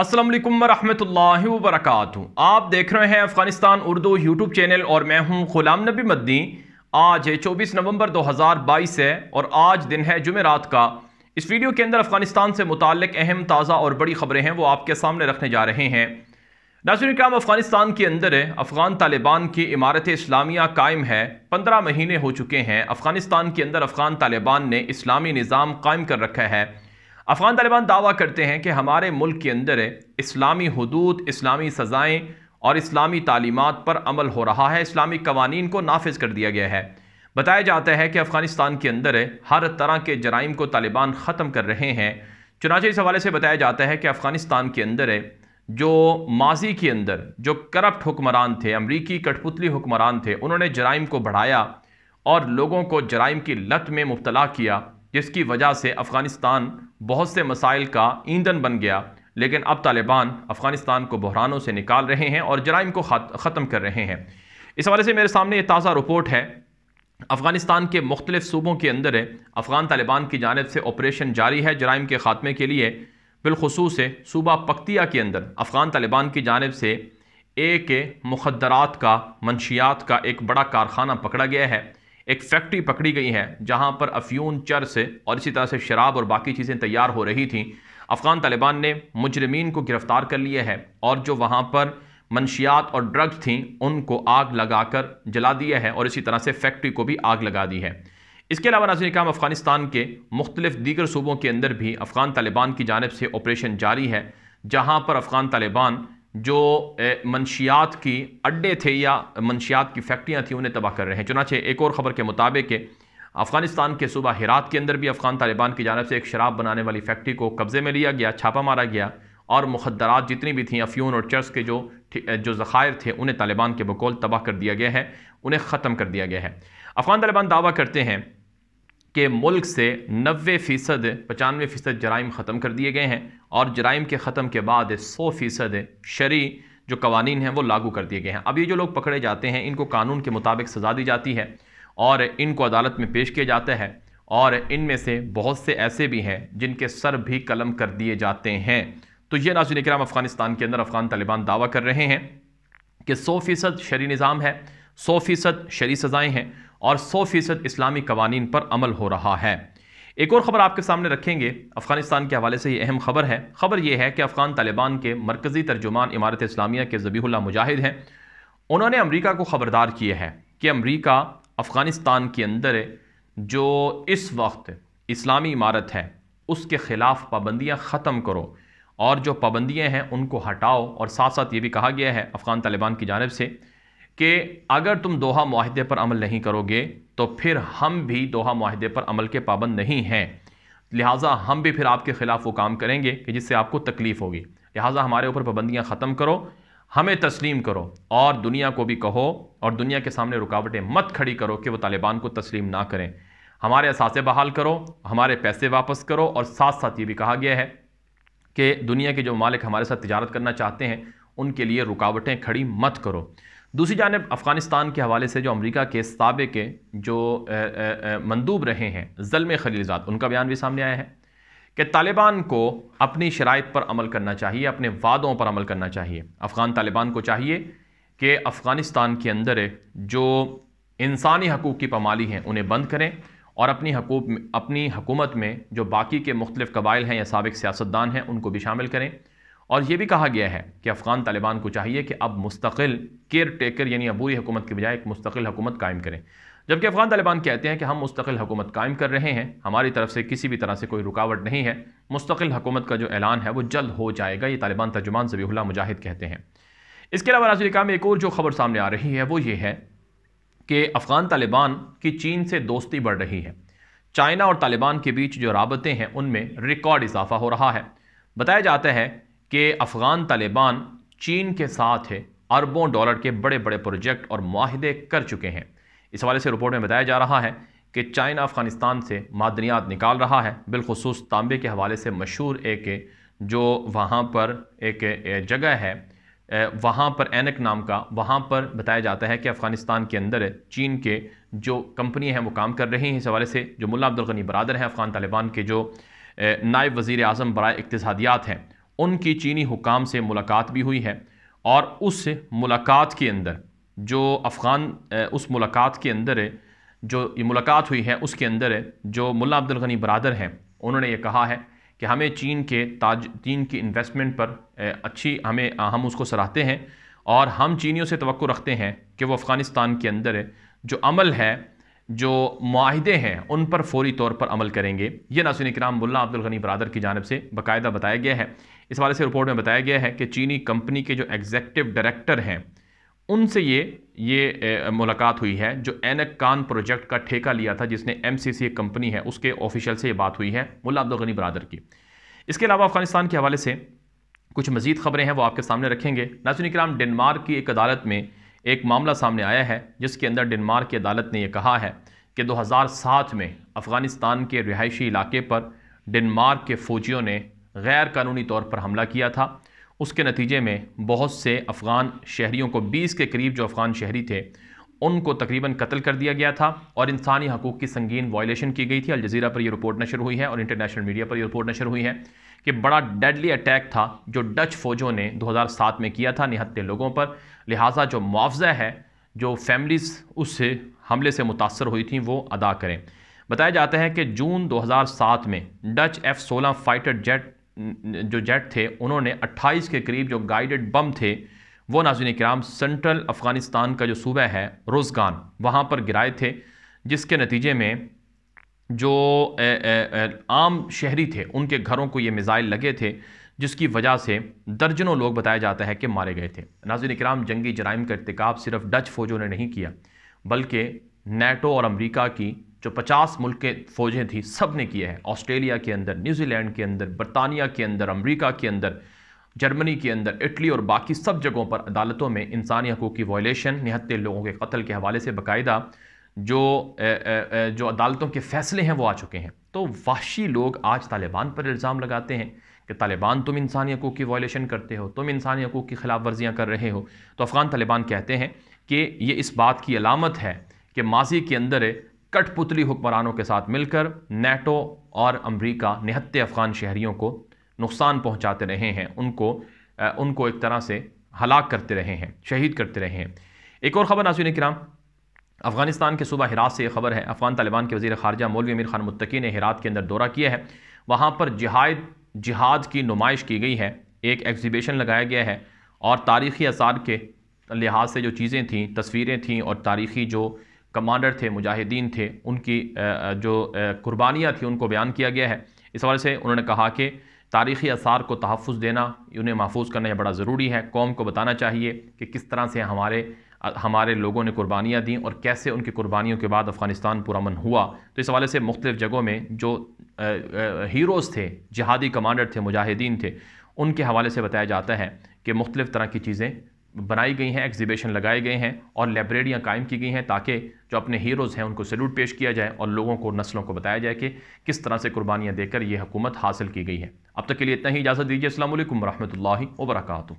असलम वरहमल वरक आप देख रहे हैं अफ़गानिस्तान उर्दू यूट्यूब चैनल और मैं हूं ग़ुलाम नबी मदनी आज है 24 नवंबर 2022 है और आज दिन है जुमेरात का इस वीडियो के अंदर अफ़गानिस्तान से मुतक अहम ताज़ा और बड़ी खबरें हैं वो आपके सामने रखने जा रहे हैं नाजर क्राम अफ़गानिस्तान के अंदर अफ़गान तालिबान की इमारत इस्लामिया कायम है पंद्रह महीने हो चुके हैं अफ़गानिस्तान के अंदर अफ़गान तालिबान ने इस्लामी निज़ाम कायम कर रखा है अफ़गान तालिबान दावा करते हैं कि हमारे मुल्क के अंदर इस्लामी हदूद इस्लामी सज़ाएँ और इस्लामी तालीमत पर अमल हो रहा है इस्लामी कवानीन को नाफिज कर दिया गया है बताया जाता है कि अफ़गानिस्तान के अंदर हर तरह के जराइम को तालिबान ख़त्म कर रहे हैं चुनाचे इस हवाले से बताया जाता है कि अफ़गानिस्तान के अंदर जो माजी के अंदर जो करप्ट हुक्मरान थे अमरीकी कठपुतली हुक्मरान थे उन्होंने जराइम को बढ़ाया और लोगों को जराइम की लत में मुबतला किया जिसकी वजह से अफ़गानिस्तान बहुत से मसाइल का ईंधन बन गया लेकिन अब तालिबान अफ़गानिस्तान को बहरानों से निकाल रहे हैं और जराइम को ख़त्म कर रहे हैं इस हवाले से मेरे सामने ये ताज़ा रिपोर्ट है अफ़गानिस्तान के मुख्तलिफ सूबों के अंदर अफ़गान तालिबान की जानब से ऑपरेशन जारी है जराइम के ख़ात्मे के लिए बिलखसूस सूबा पकतिया के अंदर अफ़गान तालिबान की जानब से ए के मुखदरात का मंशियात का एक बड़ा कारखाना पकड़ा गया है एक फैक्ट्री पकड़ी गई है जहां पर अफ्यून चर से और इसी तरह से शराब और बाकी चीज़ें तैयार हो रही थी अफ़गान तालिबान ने मुजरमीन को गिरफ़्तार कर लिया है और जो वहाँ पर मनशियात और ड्रग्स थी उनको आग लगाकर जला दिया है और इसी तरह से फैक्ट्री को भी आग लगा दी है इसके अलावा नाजिन काम अफ़गानिस्तान के मुख्तलिफ दीगर सूबों के अंदर भी अफ़गान तालिबान की जानब से ऑपरेशन जारी है जहाँ पर अफ़गान तालिबान जो मनशियात की अड्डे थे या मनशियात की फैक्ट्रियाँ थी उन्हें तबाह कर रहे हैं चुनाचे एक और ख़बर के मुताबिक अफ़गानिस्तान के सूबा हिरात के अंदर भी अफ़गान तालिबान की जानब से एक शराब बनाने वाली फैक्ट्री को कब्ज़े में लिया गया छापा मारा गया और मुखदरात जितनी भी थी अफ्यून और चर्स के जो जो ज़खायर थे उन्हें तालिबान के बकौल तबाह कर दिया गया है उन्हें ख़त्म कर दिया गया है अफ़गान तालिबान दावा करते हैं के मुल्क से नबे फ़ीसद पचानवे फ़ीसद जराइम ख़त्म कर दिए गए हैं और जराइम के ख़त्म के बाद सौ फ़ीसद शरी जो कवानीन हैं वो लागू कर दिए गए हैं अब ये जो लोग पकड़े जाते हैं इनको कानून के मुताबिक सज़ा दी जाती है और इनको अदालत में पेश किया जाता है और इनमें से बहुत से ऐसे भी हैं जिनके सर भी कलम कर दिए जाते हैं तो ये नाजुन कराम अफगानिस्तान के अंदर अफगान तालिबान दावा कर रहे हैं कि सौ फ़ीसद शरी निज़ाम है सौ फ़ीसद शरी सज़ाएँ हैं और सौ फीसद इस्लामी कवानीन पर अमल हो रहा है एक और ख़बर आपके सामने रखेंगे अफगानिस्तान के हवाले से ये अहम खबर है खबर यह है कि अफ़गान तालिबान के मरकज़ी तर्जुमान इमारत इस्लामिया के जबीहुल्ला मुजाहिद हैं उन्होंने अमरीका को ख़बरदार किया है कि अमरीका अफ़गानिस्तान के अंदर जो इस वक्त इस्लामी इमारत है उसके ख़िलाफ़ पाबंदियाँ ख़त्म करो और जो पाबंदियाँ हैं उनको हटाओ और साथ साथ ये भी कहा गया है अफ़गान तालिबान की जानब से कि अगर तुम दोहा माहदे पर अमल नहीं करोगे तो फिर हम भी दोहा माहदे पर अमल के पाबंद नहीं हैं लिहाजा हम भी फिर आपके ख़िलाफ़ वो काम करेंगे कि जिससे आपको तकलीफ़ होगी लिहाजा हमारे ऊपर पाबंदियाँ ख़त्म करो हमें तस्लीम करो और दुनिया को भी कहो और दुनिया के सामने रुकावटें मत खड़ी करो कि वो तालिबान को तस्लीम ना करें हमारे असासे बहाल करो हमारे पैसे वापस करो और साथ साथ ये भी कहा गया है कि दुनिया के जो मालिक हमारे साथ तजारत करना चाहते हैं उनके लिए रुकावटें खड़ी मत करो दूसरी जानब अफ़गानिस्तान के हवाले से जो अमरीका के सबे के जो मंदूब रहे हैं जलम खलीलजात उनका बयान भी सामने आया है कि तालिबान को अपनी शराइ पर अमल करना चाहिए अपने वादों पर अमल करना चाहिए अफ़गान तालिबान को चाहिए कि अफ़गानिस्तान के अंदर जो इंसानी हकूक़ की पमाली हैं उन्हें बंद करें और अपनी हकूक अपनी हकूमत में जो बाकी के मुख्तफ़ कबाइल हैं या सबक सियासतदान हैं उनको भी शामिल करें और ये भी कहा गया है कि अफ़गान तालिबान को चाहिए कि अब मुस्तकिल केयर टेकर यानी अबूरी हुकूमत के बजाय एक मुस्तकिल हुकूमत कायम करें जबकि अफ़गान तालिबान कहते हैं कि हम मुस्तकिल हुकूमत कायम कर रहे हैं हमारी तरफ से किसी भी तरह से कोई रुकावट नहीं है मुस्तकिल हुकूमत का जो ऐलान है वो जल्द हो जाएगा ये तालिबान तर्जुमान जबीला मुजाहिद कहते हैं इसके अलावा नाजरिका में एक और जो खबर सामने आ रही है वो ये है कि अफ़गान तालिबान की चीन से दोस्ती बढ़ रही है चाइना और तालिबान के बीच जो रबतें हैं उनमें रिकॉर्ड इजाफा हो रहा है बताया जाता है कि अफ़गान तालिबान चीन के साथ है अरबों डॉलर के बड़े बड़े प्रोजेक्ट और माहदे कर चुके हैं इस हवाले से रिपोर्ट में बताया जा रहा है कि चाइना अफ़गानिस्तान से मादनियात निकाल रहा है बिलखसूस तांबे के हवाले से मशहूर एक जो वहाँ पर एक जगह है वहाँ पर एनक नाम का वहाँ पर बताया जाता है कि अफ़गानिस्तान के अंदर चीन के जो कंपनी हैं वो काम कर रही हैं इस हवाले से जो मुला अब्दुल गनी बरदर हैं अफ़गान तालिबान के जो नायब वज़ी अजम बरए इकतियात हैं उनकी चीनी हुकाम से मुलाकात भी हुई है और उस मुलाकात के अंदर जो अफ़गान उस मुलाकात के अंदर है जो ये मुलाकात हुई है उसके अंदर है जो मुल्ला अब्दुल गनी बरदर हैं उन्होंने ये कहा है कि हमें चीन के ताज चीन की इन्वेस्टमेंट पर अच्छी हमें हम उसको सराहते हैं और हम चीनीों से तो रखते हैं कि वो अफ़गानिस्तान के अंदर है जो अमल है जो माहदे हैं उन पर फौरी तौर पर अमल करेंगे ये नासिन कराम मुला अब्दुल गनी बरदर की जानब से बाकायदा बताया गया है इस हवाले से रिपोर्ट में बताया गया है कि चीनी कंपनी के जो एग्जेक्टिव डायरेक्टर हैं उनसे ये ये मुलाकात हुई है जो एनक कान प्रोजेक्ट का ठेका लिया था जिसने एम सी सी कंपनी है उसके ऑफिशियल से ये बात हुई है मुला अब्दुल गनी बरदर की इसके अलावा अफगानिस्तान के हवाले से कुछ मजीद खबरें हैं वो आपके सामने रखेंगे नाजुन कराम डेनमार्क की एक अदालत में एक मामला सामने आया है जिसके अंदर डेनमार्क की अदालत ने यह कहा है कि 2007 में अफ़गानिस्तान के रिहायशी इलाके पर डेनमार्क के फ़ौजियों ने गैर कानूनी तौर पर हमला किया था उसके नतीजे में बहुत से अफ़गान शहरीों को 20 के करीब जो अफ़गान शहरी थे उनको तकरीबन कत्ल कर दिया गया था और इंसानी हकूक़ की संगीन वायलेशन की गई थी अलज़ीरा पर यह रिपोर्ट नशर हुई है और इंटरनेशनल मीडिया पर यह रिपोर्ट नशर हुई है कि बड़ा डेडली अटैक था जो डच फ़ौजों ने 2007 में किया था निहत्ते लोगों पर लिहाजा जो मुआवजा है जो फैमिलीज़ उससे हमले से मुतासर हुई थी वो अदा करें बताया जाता है कि जून सात में डच एफ़ सोलह फाइटर जेट जो जेट थे उन्होंने 28 के करीब जो गाइडेड बम थे वो नाजिन कराम सेंट्रल अफ़गानिस्तान का जो सूबा है रोज़गान वहाँ पर गिराए थे जिसके नतीजे में जो ए, ए, ए, आम शहरी थे उनके घरों को ये मिज़ाइल लगे थे जिसकी वजह से दर्जनों लोग बताया जाता है कि मारे गए थे नाजिन कराम जंगी जराइम का इरतकब सिर्फ डच फ़ौजों ने नहीं किया बल्कि नेटो और अमरीका की जो 50 मुल्क के फ़ौजें थी सब ने किए हैं ऑस्ट्रेलिया के अंदर न्यूजीलैंड के अंदर बरतानिया के अंदर अमरीका के अंदर जर्मनी के अंदर इटली और बाकी सब जगहों पर अदालतों में इंसानी हकूक़ की वॉयेशन निहत्ते लोगों के कत्ल के हवाले से बाकायदा जो ए, ए, जो अदालतों के फ़ैसले हैं वो आ चुके हैं तो वाशी लोग आज तालिबान पर इल्ज़ाम लगाते हैं कि तालिबान तुम इंसानी हकूक़ की वॉयेशन करते हो तुम इंसानी हकूक़ की खिलाफ वर्जियाँ कर रहे हो तो अफ़गान तालिबान कहते हैं कि ये इस बात की अलामत है कि माजी के अंदर कठपुतली हुक्मरानों के साथ मिलकर नेटो और अमरीका निहत्ते अफगान शहरीों को नुकसान पहुँचाते रहे हैं उनको उनको एक तरह से हलाक करते रहे हैं शहीद करते रहे हैं एक और ख़बर नासिन कराम अफगानिस्तान के सुबह हिरात से यह खबर है अफगान तालिबान के वजीर खारजा मौलवी अमीर खान मुत्तकी ने हिरात के अंदर दौरा किया है वहाँ पर जिहाद जिहाद की नुमाइश की गई है एक एग्जीबिशन लगाया गया है और तारीख़ी असार के लिहाज से जो चीज़ें थीं तस्वीरें थीं और तारीख़ी जो कमांडर थे मुजाहिदीन थे उनकी जो कुर्बानियाँ थी उनको बयान किया गया है इस हवाले से उन्होंने कहा कि तारीख़ी आसार को तहफ़ देना उन्हें महफूज करना यह बड़ा ज़रूरी है कौम को बताना चाहिए कि किस तरह से हमारे हमारे लोगों ने कुर्बानियाँ दी और कैसे उनकी कुर्बानियों के बाद अफ़गानिस्तान पुरमन हुआ तो इस हवाले से मुख्तफ जगहों में जो हीरोज़ थे जहादी कमांडर थे मुजाहिदीन थे उनके हवाले से बताया जाता है कि मुख्तलिफ़ तरह की चीज़ें बनाई गई हैं एग्जीबिशन लगाए गए हैं और लाइब्रेरियाँ कायम की गई हैं ताकि जो अपने हीरोज़ हैं उनको सल्यूट पेश किया जाए और लोगों को नस्लों को बताया जाए कि किस तरह से कुर्बानियाँ देकर यह हुकूमत हासिल की गई है अब तक के लिए इतना ही इजाज़त दीजिए असल वरहमल वर्का